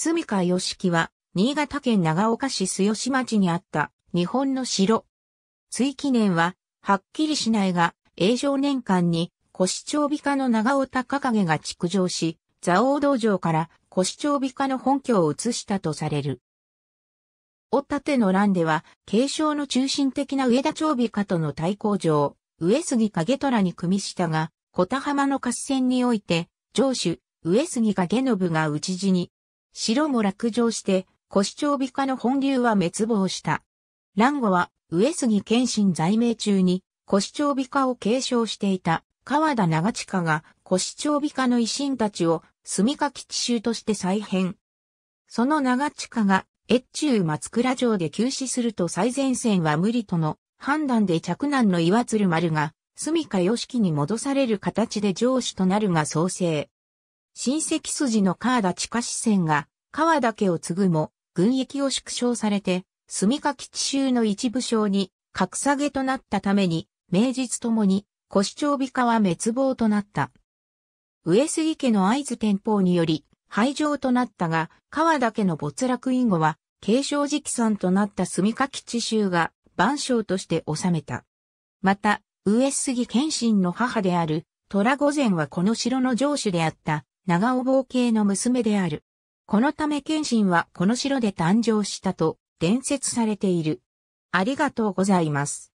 住川義樹は、新潟県長岡市須吉町にあった日本の城。追記念は、はっきりしないが、永常年間に、腰長美化の長尾高影が築城し、蔵王道場から腰長美化の本拠を移したとされる。おたての乱では、継承の中心的な上田長美化との対抗上、上杉景虎に組みしたが、小田浜の合戦において、城主、上杉景信が討ち死に、城も落城して、古市長美化の本流は滅亡した。蘭後は、上杉謙信在名中に、古市長美化を継承していた、川田長近が、古市長美化の維新たちを、住み基地州として再編。その長近が、越中松倉城で急死すると最前線は無理との判断で嫡男の岩鶴丸が、住処良樹に戻される形で上司となるが創生。親戚筋の川田地下支線が川田家を継ぐも、軍役を縮小されて、住か基地州の一部省に格下げとなったために、名実ともに、古市長美化は滅亡となった。上杉家の合図天保により、廃城となったが、川田家の没落以後は、継承直参となった住か基地州が、万象として治めた。また、上杉謙信の母である、虎御前はこの城の城主であった、長尾坊系の娘である。このため謙信はこの城で誕生したと伝説されている。ありがとうございます。